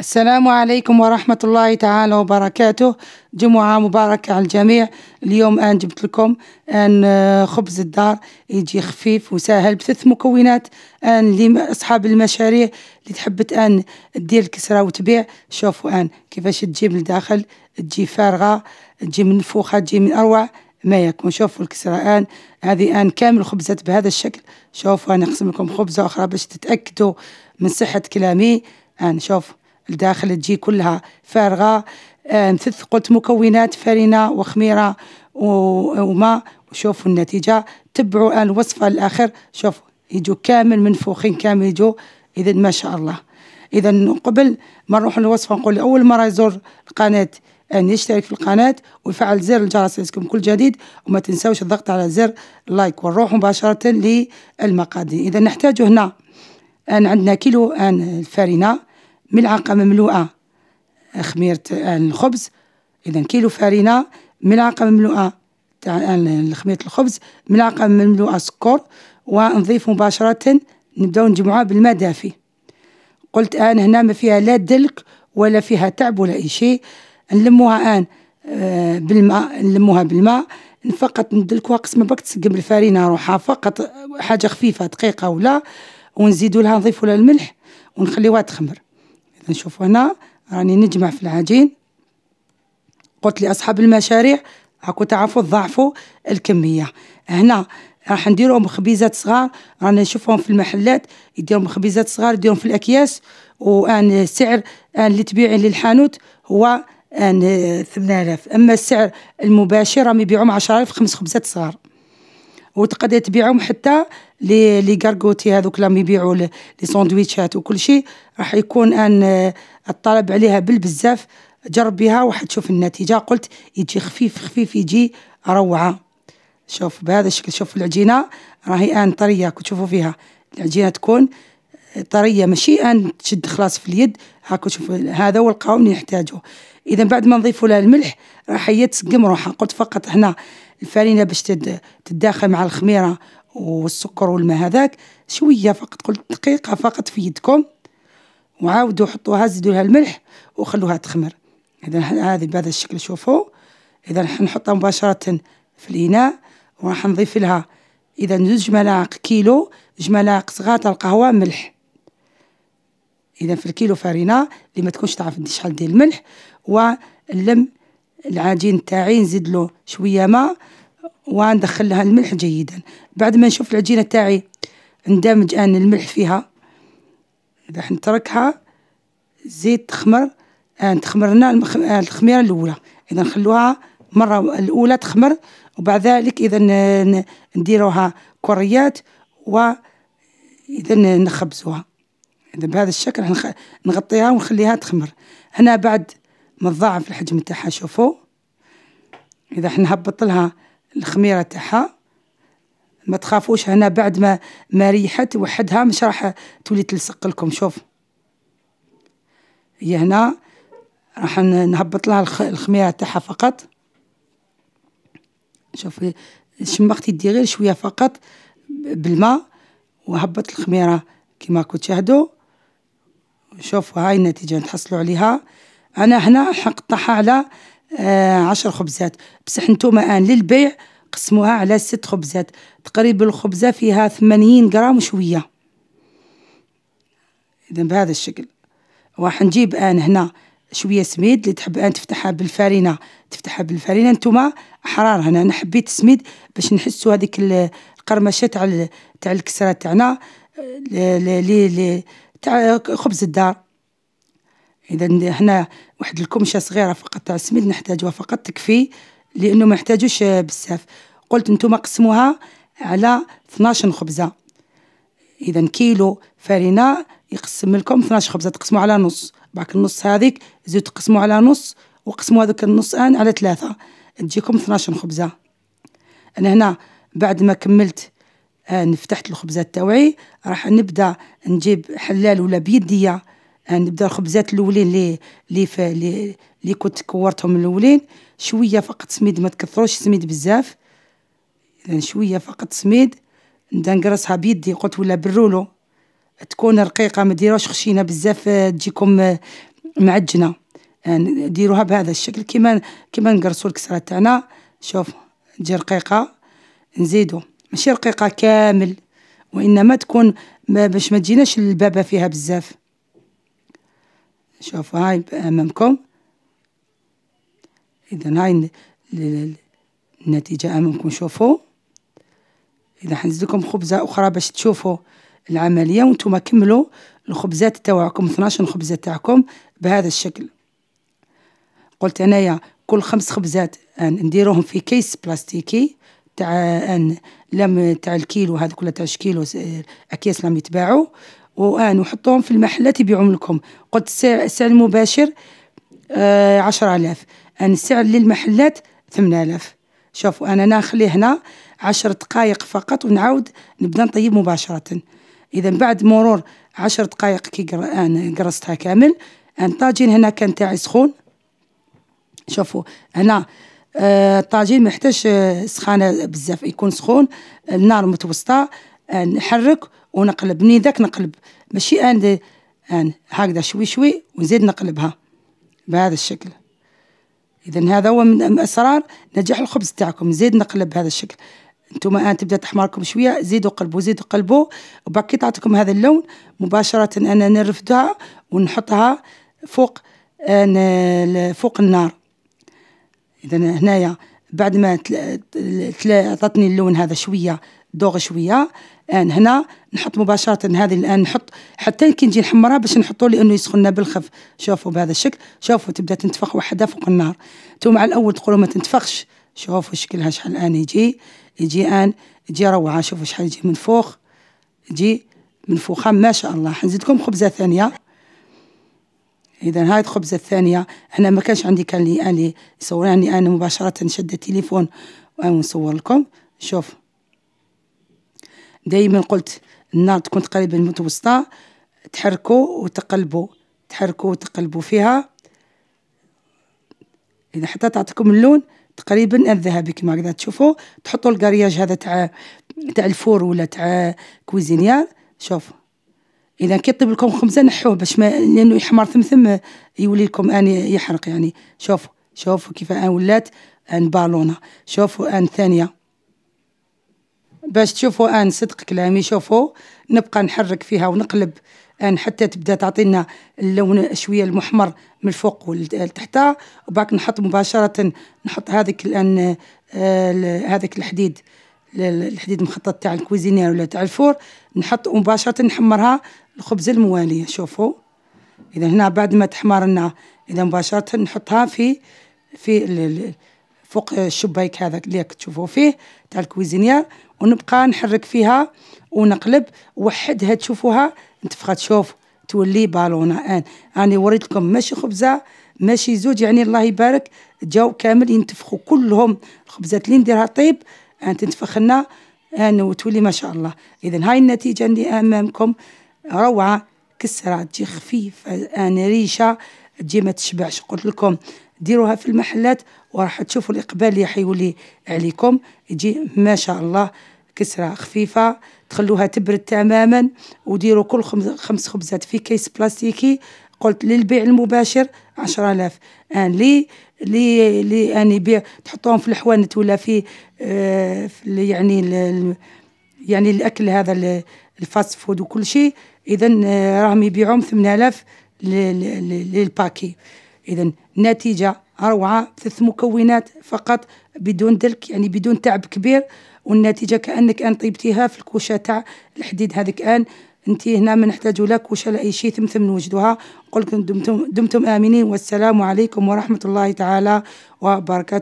السلام عليكم ورحمة الله تعالى وبركاته جمعة مباركة على الجميع اليوم أنا جبت لكم أن آه، خبز الدار يجي خفيف وسهل بثلاث مكونات أن اللي أصحاب المشاريع اللي تحبت أن تدير الكسرة وتبيع شوفوا أن كيفاش تجي من الداخل تجي فارغة تجي منفوخة تجي من أروع ما يكون شوفوا الكسرة الآن هذه آن كامل خبزات بهذا الشكل شوفوا أنا أقسم لكم خبزة أخرى باش تتأكدوا من صحة كلامي آن شوفوا لداخل تجي كلها فارغه آه، نثقت مكونات فرينه وخميره وماء وشوفوا النتيجه تبعوا الوصفه للاخر شوفوا يجوا كامل منفوخين كامل يجوا اذا ما شاء الله اذا قبل ما نروح للوصفه نقول اول مره يزور القناه ان يشترك في القناه ويفعل زر الجرس يسكم كل جديد وما تنساوش الضغط على زر لايك ونروح مباشره للمقادير اذا نحتاج هنا أن عندنا كيلو أن الفارينة ملعقة مملوءة خميرة الخبز إذا كيلو فارينة ملعقة مملوءة تاع خميرة الخبز ملعقة مملوءة سكر ونضيف مباشرة نبداو نجمعوها بالماء دافي قلت آن هنا ما فيها لا دلك ولا فيها تعب ولا أي شيء نلموها آن آه، بالماء نلموها بالماء فقط ندلكوها قسم برك تسقم الفارينة روحها فقط حاجة خفيفة دقيقة ولا ونزيدوا لها نضيفوا لها الملح ونخليوها تخمر نشوف هنا راني نجمع في العجين قلت لأصحاب المشاريع راكو تعرفوا تضاعفوا الكمية هنا راح نديرو مخبيزات صغار رانا نشوفهم في المحلات يديروا مخبيزات صغار يديرهم في الأكياس وان السعر ان اللي تبيعي للحانوت هو ان 8000 اما السعر المباشر راهم يبيعوهم 10000 خمس خبزات صغار وتقدر تبيعهم حتى لي لي كاركوتي هذوك اللي يبيعوا لي ساندويتشات وكل شيء راح يكون ان آه، الطلب عليها بالبزاف جرب وحتشوف النتيجه قلت يجي خفيف خفيف يجي روعه شوف بهذا الشكل شوف العجينه راهي ان طريه كتشوفوا فيها العجينه تكون طريه ماشي ان تشد خلاص في اليد هاكا شوف هذا هو القوام اللي نحتاجه اذا بعد ما نضيفوا لها الملح راح هي تسقم روحها قلت فقط هنا الفرينه باش تتداخل مع الخميره والسكر والماء هذاك شويه فقط قلت دقيقه فقط في يدكم وعاودوا حطوها زيدوا لها الملح وخلوها تخمر اذا هذه بهذا الشكل شوفوا اذا نحطها مباشره في الاناء وراح نضيف لها اذا زوج ملاعق كيلو جوج ملاعق صغار القهوه ملح اذا في الكيلو فارينة اللي ما تكونش تعرف ندي شحال ديال الملح ونلم العجين تاعي نزيد له شويه ماء وندخل لها الملح جيدا بعد ما نشوف العجينه تاعي ندمج ان الملح فيها راح نتركها زيت تخمر آه تخمرنا آه الخميره الاولى اذا نخلوها مره الاولى تخمر وبعد ذلك اذا نديروها كريات و اذا نخبزوها إذا بهذا الشكل نخ... نغطيها ونخليها تخمر هنا بعد ما تضاعف الحجم تاعها شوفوا إذا احنا هبط لها الخميرة تاعها ما تخافوش هنا بعد ما ما ريحت وحدها مش راح تولي تلصق لكم شوف هي هنا راح نهبط لها الخميرة تاعها فقط شوفي شمخت يدي غير شوية فقط بالماء وهبط الخميرة كما كنت تشاهدوا شوفوا هاي النتيجة نتحصلوا عليها أنا هنا حقطعها على آه عشر خبزات بصح نتوما الآن للبيع قسموها على ست خبزات تقريبا الخبزة فيها ثمانين غرام وشوية إذا بهذا الشكل راح نجيب الآن هنا شوية سميد اللي تحب الآن تفتحها بالفارينة تفتحها بالفارينة نتوما أحرار هنا أنا حبيت السميد باش نحسوا هذيك القرمشة تاع تاع الكسرة تاعنا تاع خبز الدار اذا هنا واحد الكمشه صغيره فقط تاع سميد نحتاجوها فقط تكفي لانه ما نحتاجوش بزاف قلت نتوما قسموها على 12 خبزه اذا كيلو فرينه يقسم لكم 12 خبزه تقسموا على نص باك النص هذيك زيد تقسموا على نص وقسموا هذاك النص ان على ثلاثة تجيكم 12 خبزه انا هنا بعد ما كملت آه، فتحت الخبزات تاوعي راح نبدا نجيب حلال ولا بيديا آه، نبدا الخبزات الاولين اللي اللي اللي كنت كورتهم الاولين شويه فقط سميد ما تكثروش سميد بزاف يعني شويه فقط سميد نبدا نقرصها بيدي قلت ولا بالرولو تكون رقيقه ما ديروش خشينه بزاف آه، تجيكم معجنه يعني ديروها بهذا الشكل كيما كيما نقرصوا الكسره تاعنا شوف تجي رقيقه نزيدو ماشي رقيقة كامل وإنما تكون ما باش ما تجيناش البابة فيها بزاف شوفوا هاي أمامكم إذا هاي النتيجة أمامكم شوفوا إذا حنزل لكم خبزة أخرى باش تشوفوا العملية وانتم كملوا الخبزات تاعكم 12 خبزة تاعكم بهذا الشكل قلت انايا كل خمس خبزات نديروهم في كيس بلاستيكي تاع لم تاع الكيلو هذا كله تاع كيلو اكياس لم يتباعوا وان وحطوهم في المحلات يبيعوا لكم قلت السعر السعر المباشر آه عشر آلاف ان السعر للمحلات ثمان آلاف شوفوا أنا نخليه هنا عشر دقايق فقط ونعود نبدا نطيب مباشرة إذا بعد مرور عشر دقايق كي أنا قرصتها كامل الطاجين هنا كان تاعي سخون شوفوا هنا الطاجين آه، محتاج آه، سخانه بزاف يكون سخون النار آه، متوسطه نحرك ونقلب منين ذاك نقلب ماشي انا يعني هكذا شوي شوي ونزيد نقلبها بهذا الشكل اذا هذا هو من اسرار نجاح الخبز تاعكم نزيد نقلب بهذا الشكل انتم الان تبدا تحمركم شويه زيدوا قلبوا زيدوا قلبوا وباكي تعطيكم هذا اللون مباشره انا نرفدها ونحطها فوق فوق النار اذا هنايا بعد ما عطتني اللون هذا شويه دوغ شويه الان هنا نحط مباشره هذه الان نحط حتى كي نجي نحمرها باش نحطوا لانه يسخننا بالخف شوفوا بهذا الشكل شوفوا تبدا تنتفخ وحده فوق النار انتم على الاول تقولوا ما تنتفخش شوفوا شكلها شحال الان يجي يجي الان يجي روعه شوفوا شحال يجي منفوخ يجي منفوخه ما شاء الله حنزيدكم خبزه ثانيه اذا هاي الخبزه الثانيه انا ما كانش عندي كان لي اهلي يصوروني انا مباشره شد التليفون ونصور لكم شوف دايما قلت النار تكون تقريبا متوسطه تحركوا وتقلبوا تحركوا وتقلبوا فيها اذا حتى تعطيكم اللون تقريبا الذهبي كما هكذا تشوفوا تحطوا الكارياج هذا تاع تاع الفور ولا تاع كويزينيال شوفوا اذا كي طيب لكم خبزه نحوه باش ما لانه يحمر ثم ثم يولي لكم ان يحرق يعني شوفوا شوفوا كيف ان ولات ان بالونه شوفوا ان ثانيه باش تشوفوا ان صدق كلامي شوفوا نبقى نحرك فيها ونقلب ان حتى تبدا تعطينا اللون شويه المحمر من الفوق والتحت وبعد نحط مباشره نحط هذيك الان آه، هذاك الحديد الحديد المخطط تاع الكوزينير ولا تاع الفور نحط مباشره نحمرها الخبز الموالي شوفوا اذا هنا بعد ما تحمرنا اذا مباشره نحطها في في فوق الشبايك هذاك اللي تشوفوا فيه تاع الكويزينير ونبقى نحرك فيها ونقلب وحدها تشوفوها انتفخت شوف تولي بالونه ان انا يعني وريت لكم ماشي خبزه ماشي زوج يعني الله يبارك جاو كامل ينتفخوا كلهم الخبزات اللي نديرها طيب أن لنا أن وتولي ما شاء الله إذا هاي النتيجة اللي أمامكم روعة كسرة تجي خفيفة أنا ريشة تجي ما تشبعش قلت لكم ديروها في المحلات وراح تشوفوا الإقبال اللي حيولي عليكم يجي ما شاء الله كسرة خفيفة تخلوها تبرد تماما وديروا كل خمس خبزات في كيس بلاستيكي قلت للبيع المباشر 10000 ان لي لي لي اني بيع تحطهم في الحوانت ولا في, آه، في يعني يعني الاكل هذا الفاست فود وكل شيء اذا آه، راهم يبيعوهم 8000 للباكي اذا النتيجه روعه ثلاث مكونات فقط بدون دلك يعني بدون تعب كبير والنتيجه كانك ان طيبتيها في الكوشه تاع الحديد هذيك ان انت هنا ما نحتاج لك وش اي شيء ثمثم نوجدوها نقول دمتم دمتم امنين والسلام عليكم ورحمه الله تعالى وبركاته